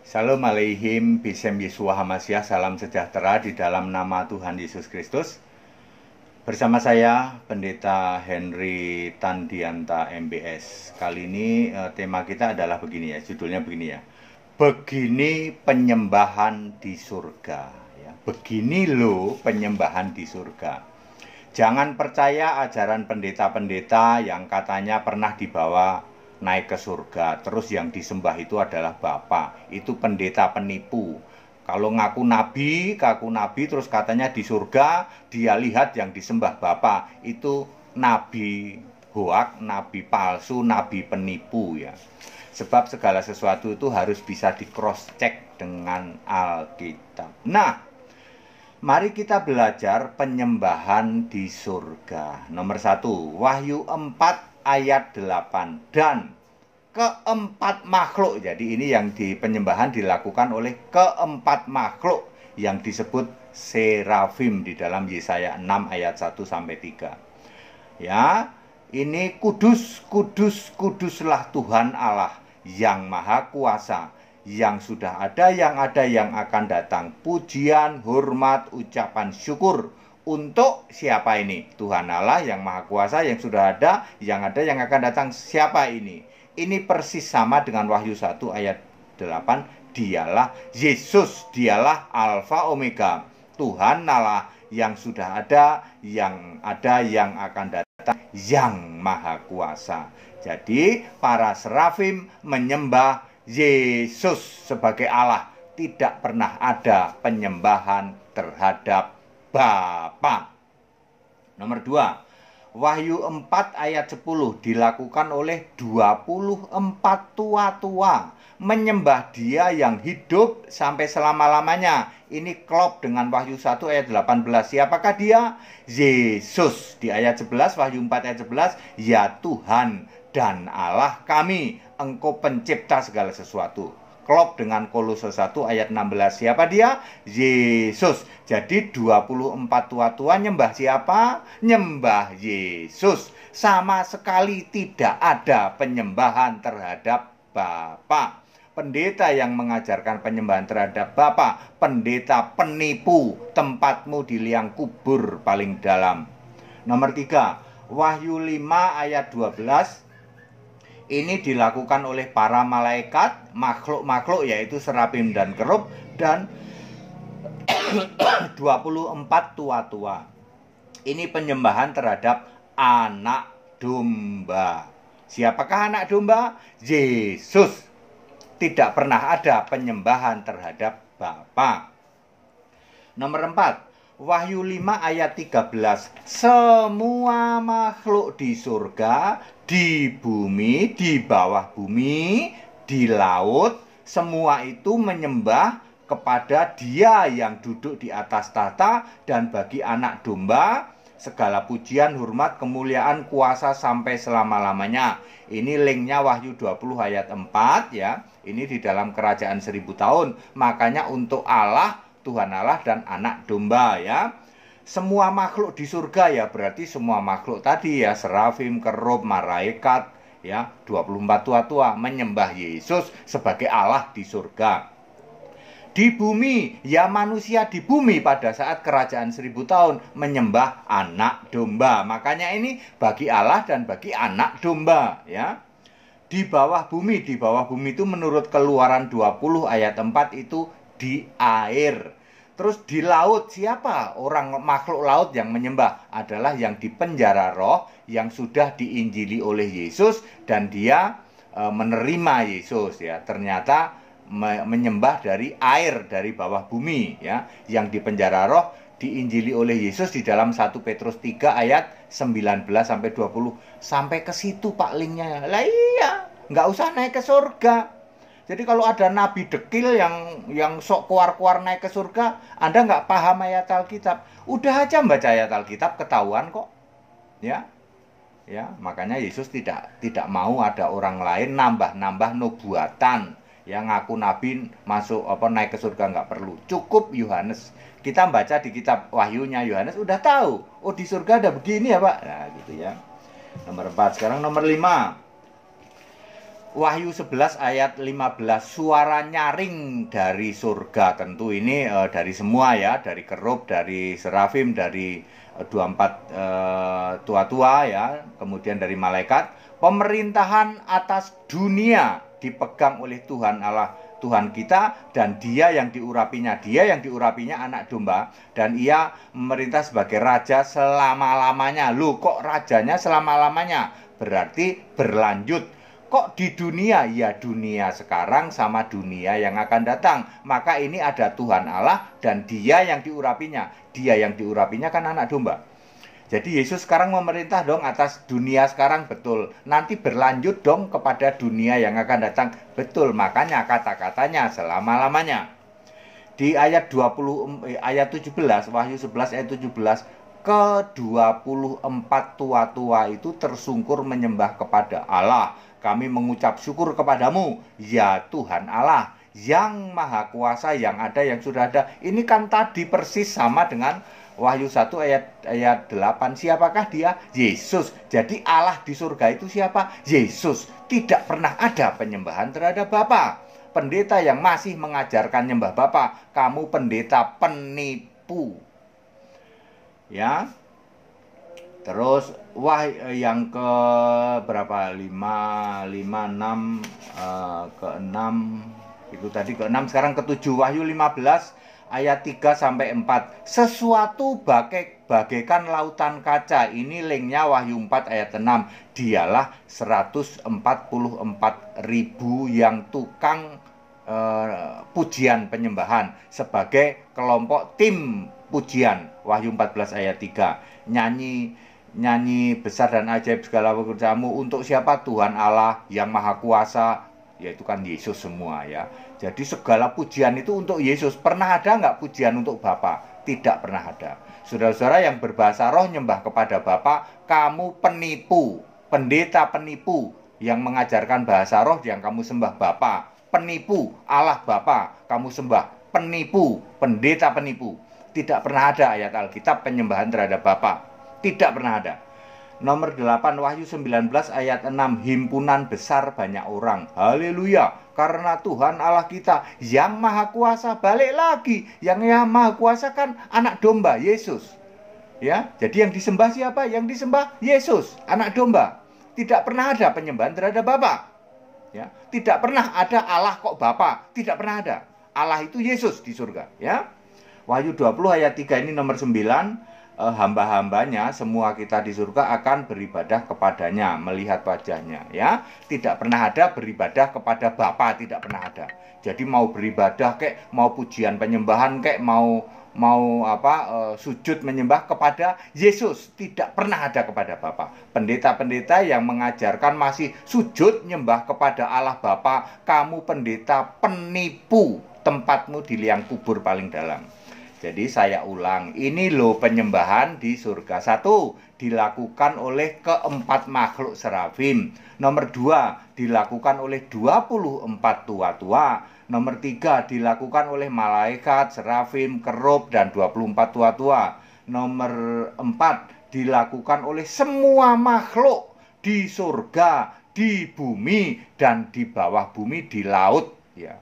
Shalom aleihim, bisem Yesua Hamasyah, salam sejahtera di dalam nama Tuhan Yesus Kristus. Bersama saya, Pendeta Henry Tandianta MBS. Kali ini eh, tema kita adalah begini ya, judulnya begini ya. Begini penyembahan di surga. Ya. Begini lo penyembahan di surga. Jangan percaya ajaran pendeta-pendeta yang katanya pernah dibawa naik ke surga. Terus yang disembah itu adalah Bapa, itu pendeta penipu. Kalau ngaku nabi, ngaku nabi terus katanya di surga dia lihat yang disembah Bapa, itu nabi hoak, nabi palsu, nabi penipu ya. Sebab segala sesuatu itu harus bisa di cross check dengan Alkitab. Nah, Mari kita belajar penyembahan di surga. Nomor satu, Wahyu 4 ayat 8 dan keempat makhluk. Jadi ini yang di penyembahan dilakukan oleh keempat makhluk yang disebut serafim di dalam Yesaya 6 ayat 1 sampai 3. Ya, ini kudus, kudus, kuduslah Tuhan Allah yang maha kuasa, yang sudah ada, yang ada, yang akan datang. Pujian, hormat, ucapan syukur untuk siapa ini? Tuhan Allah yang Maha Kuasa yang sudah ada, yang ada yang akan datang siapa ini? Ini persis sama dengan Wahyu 1 ayat 8, dialah Yesus, dialah Alfa Omega, Tuhan Allah yang sudah ada, yang ada yang akan datang, yang Maha Kuasa. Jadi para serafim menyembah Yesus sebagai Allah, tidak pernah ada penyembahan terhadap Bapa. Nomor 2. Wahyu 4 ayat 10 dilakukan oleh 24 tua-tua menyembah dia yang hidup sampai selama-lamanya. Ini klop dengan Wahyu 1 ayat 18. Siapakah dia? Yesus. Di ayat 11, Wahyu 4 ayat 11, ya Tuhan dan Allah kami, engkau pencipta segala sesuatu klop dengan Kolose 1 ayat 16. Siapa dia? Yesus. Jadi 24 tua-tua nyembah siapa? Nyembah Yesus. Sama sekali tidak ada penyembahan terhadap Bapa. Pendeta yang mengajarkan penyembahan terhadap Bapa, pendeta penipu, tempatmu di liang kubur paling dalam. Nomor 3, Wahyu 5 ayat 12 ini dilakukan oleh para malaikat, makhluk-makhluk yaitu serapim dan kerub dan 24 tua-tua. Ini penyembahan terhadap anak domba. Siapakah anak domba? Yesus. Tidak pernah ada penyembahan terhadap Bapa. Nomor 4. Wahyu 5 ayat 13 Semua makhluk di surga, di bumi, di bawah bumi, di laut Semua itu menyembah kepada dia yang duduk di atas tata dan bagi anak domba segala pujian, hormat, kemuliaan, kuasa sampai selama-lamanya. Ini linknya Wahyu 20 ayat 4 ya. Ini di dalam kerajaan seribu tahun. Makanya untuk Allah Tuhan Allah dan anak domba ya. Semua makhluk di surga ya berarti semua makhluk tadi ya serafim, kerub, malaikat ya 24 tua-tua menyembah Yesus sebagai Allah di surga. Di bumi ya manusia di bumi pada saat kerajaan seribu tahun menyembah anak domba. Makanya ini bagi Allah dan bagi anak domba ya di bawah bumi di bawah bumi itu menurut keluaran 20 ayat 4 itu di air. Terus di laut siapa orang makhluk laut yang menyembah adalah yang dipenjara roh yang sudah diinjili oleh Yesus dan dia e, menerima Yesus ya. Ternyata me, menyembah dari air dari bawah bumi ya. Yang dipenjara roh diinjili oleh Yesus di dalam 1 Petrus 3 ayat 19 sampai 20 sampai ke situ Pak linknya. Lah iya, nggak usah naik ke surga jadi kalau ada nabi dekil yang yang sok keluar-keluar naik ke surga, Anda nggak paham ayat Alkitab. Udah aja baca ayat Alkitab, ketahuan kok. Ya. Ya, makanya Yesus tidak tidak mau ada orang lain nambah-nambah nubuatan yang ngaku nabi masuk apa naik ke surga nggak perlu. Cukup Yohanes. Kita baca di kitab Wahyunya Yohanes udah tahu. Oh, di surga ada begini ya, Pak. Nah, gitu ya. Nomor 4. Sekarang nomor 5. Wahyu 11 ayat 15 suara nyaring dari surga tentu ini e, dari semua ya dari kerub dari serafim dari eh, dua 24 tua eh, tua-tua ya kemudian dari malaikat pemerintahan atas dunia dipegang oleh Tuhan Allah Tuhan kita dan dia yang diurapinya dia yang diurapinya anak domba dan ia memerintah sebagai raja selama-lamanya lu kok rajanya selama-lamanya berarti berlanjut kok di dunia? Ya dunia sekarang sama dunia yang akan datang. Maka ini ada Tuhan Allah dan dia yang diurapinya. Dia yang diurapinya kan anak domba. Jadi Yesus sekarang memerintah dong atas dunia sekarang betul. Nanti berlanjut dong kepada dunia yang akan datang. Betul, makanya kata-katanya selama-lamanya. Di ayat 20 eh, ayat 17 Wahyu 11 ayat 17 ke-24 tua-tua itu tersungkur menyembah kepada Allah. Kami mengucap syukur kepadamu, ya Tuhan Allah yang maha kuasa yang ada yang sudah ada. Ini kan tadi persis sama dengan Wahyu 1 ayat ayat 8 siapakah dia? Yesus. Jadi Allah di surga itu siapa? Yesus. Tidak pernah ada penyembahan terhadap Bapa. Pendeta yang masih mengajarkan nyembah Bapa, kamu pendeta penipu ya terus wah eh, yang ke berapa lima lima enam uh, ke enam itu tadi ke enam sekarang ke tujuh Wahyu lima belas ayat tiga sampai empat sesuatu bagai bagaikan lautan kaca ini linknya Wahyu empat ayat enam dialah seratus empat puluh empat ribu yang tukang eh, pujian penyembahan sebagai kelompok tim pujian Wahyu 14 ayat 3 nyanyi nyanyi besar dan ajaib segala pekerjaanmu untuk siapa Tuhan Allah yang maha kuasa yaitu kan Yesus semua ya jadi segala pujian itu untuk Yesus pernah ada nggak pujian untuk Bapa tidak pernah ada saudara-saudara yang berbahasa roh nyembah kepada Bapa kamu penipu pendeta penipu yang mengajarkan bahasa roh yang kamu sembah Bapa penipu Allah Bapa kamu sembah penipu pendeta penipu tidak pernah ada ayat Alkitab penyembahan terhadap Bapa. Tidak pernah ada. Nomor 8 Wahyu 19 ayat 6 Himpunan besar banyak orang Haleluya Karena Tuhan Allah kita yang maha kuasa balik lagi Yang yang maha kuasa kan anak domba Yesus Ya, Jadi yang disembah siapa? Yang disembah Yesus anak domba Tidak pernah ada penyembahan terhadap Bapa ya. Tidak pernah ada Allah kok Bapa Tidak pernah ada Allah itu Yesus di surga ya Wahyu 20 ayat 3 ini nomor 9 eh, hamba-hambanya semua kita di surga akan beribadah kepadanya melihat wajahnya ya tidak pernah ada beribadah kepada Bapa tidak pernah ada jadi mau beribadah kek mau pujian penyembahan kek mau mau apa eh, sujud menyembah kepada Yesus tidak pernah ada kepada Bapa. Pendeta-pendeta yang mengajarkan masih sujud menyembah kepada Allah Bapa, kamu pendeta penipu, tempatmu di liang kubur paling dalam. Jadi saya ulang, ini loh penyembahan di surga. Satu, dilakukan oleh keempat makhluk serafim. Nomor dua, dilakukan oleh 24 tua-tua. Nomor tiga, dilakukan oleh malaikat, serafim, kerub, dan 24 tua-tua. Nomor empat, dilakukan oleh semua makhluk di surga, di bumi, dan di bawah bumi, di laut. Ya.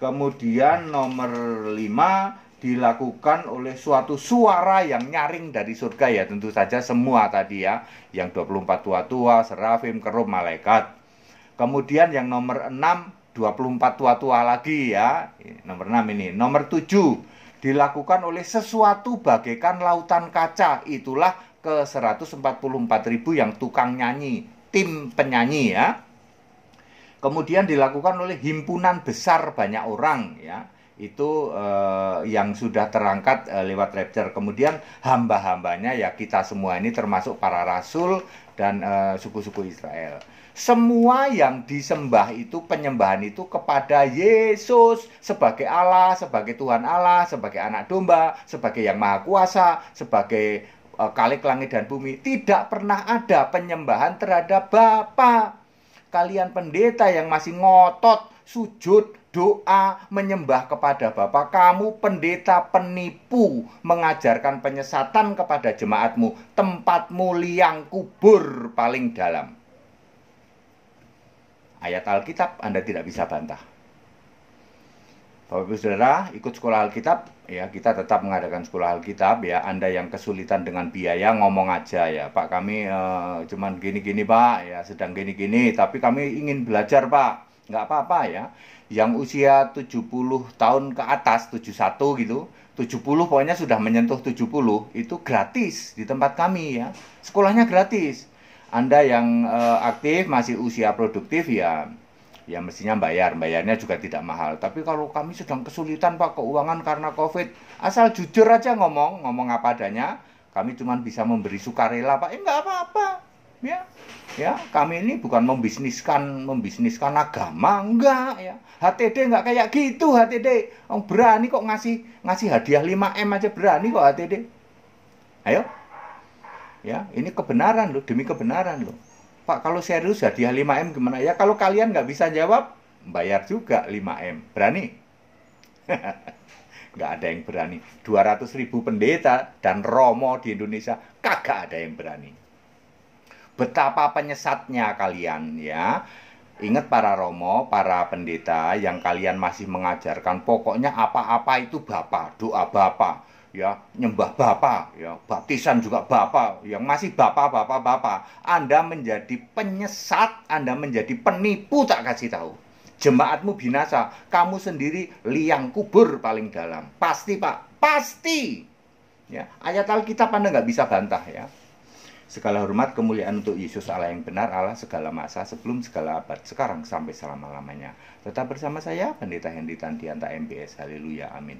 Kemudian nomor lima, dilakukan oleh suatu suara yang nyaring dari surga ya tentu saja semua tadi ya yang 24 tua-tua, serafim, kerum, malaikat. Kemudian yang nomor 6 24 tua-tua lagi ya. Nomor 6 ini, nomor 7 dilakukan oleh sesuatu bagaikan lautan kaca. Itulah ke 144.000 yang tukang nyanyi, tim penyanyi ya. Kemudian dilakukan oleh himpunan besar banyak orang ya itu uh, yang sudah terangkat uh, lewat rapture. Kemudian hamba-hambanya ya kita semua ini termasuk para rasul dan eh, suku-suku uh, Israel. Semua yang disembah itu penyembahan itu kepada Yesus sebagai Allah, sebagai Tuhan Allah, sebagai anak domba, sebagai yang maha kuasa, sebagai uh, kalik langit dan bumi. Tidak pernah ada penyembahan terhadap Bapa. Kalian pendeta yang masih ngotot sujud doa, menyembah kepada Bapa. Kamu pendeta penipu, mengajarkan penyesatan kepada jemaatmu. Tempatmu liang kubur paling dalam. Ayat Alkitab Anda tidak bisa bantah. Bapak Ibu Saudara, ikut sekolah Alkitab, ya kita tetap mengadakan sekolah Alkitab ya. Anda yang kesulitan dengan biaya ngomong aja ya, Pak kami eh, cuman gini-gini Pak, ya sedang gini-gini, tapi kami ingin belajar Pak nggak apa-apa ya yang usia 70 tahun ke atas 71 gitu 70 pokoknya sudah menyentuh 70 itu gratis di tempat kami ya sekolahnya gratis Anda yang e, aktif masih usia produktif ya ya mestinya bayar bayarnya juga tidak mahal tapi kalau kami sedang kesulitan Pak keuangan karena Covid asal jujur aja ngomong ngomong apa adanya kami cuma bisa memberi sukarela Pak eh, nggak apa-apa ya ya kami ini bukan membisniskan membisniskan agama enggak ya HTD enggak kayak gitu HTD oh, berani kok ngasih ngasih hadiah 5 m aja berani kok HTD ayo ya ini kebenaran loh demi kebenaran loh Pak kalau serius hadiah 5 m gimana ya kalau kalian nggak bisa jawab bayar juga 5 m berani nggak ada yang berani 200 ribu pendeta dan romo di Indonesia kagak ada yang berani betapa penyesatnya kalian ya. Ingat para romo, para pendeta yang kalian masih mengajarkan pokoknya apa-apa itu Bapa, doa Bapa, ya, nyembah Bapa, ya, baptisan juga Bapa, yang masih Bapa, Bapa, Bapa. Anda menjadi penyesat, Anda menjadi penipu tak kasih tahu. Jemaatmu binasa, kamu sendiri liang kubur paling dalam. Pasti Pak, pasti. Ya, ayat Alkitab Anda nggak bisa bantah ya. Segala hormat kemuliaan untuk Yesus Allah yang benar, Allah segala masa, sebelum segala abad, sekarang sampai selama-lamanya. Tetap bersama saya, Pendeta Hendy Tantianta MBS. Haleluya, amin.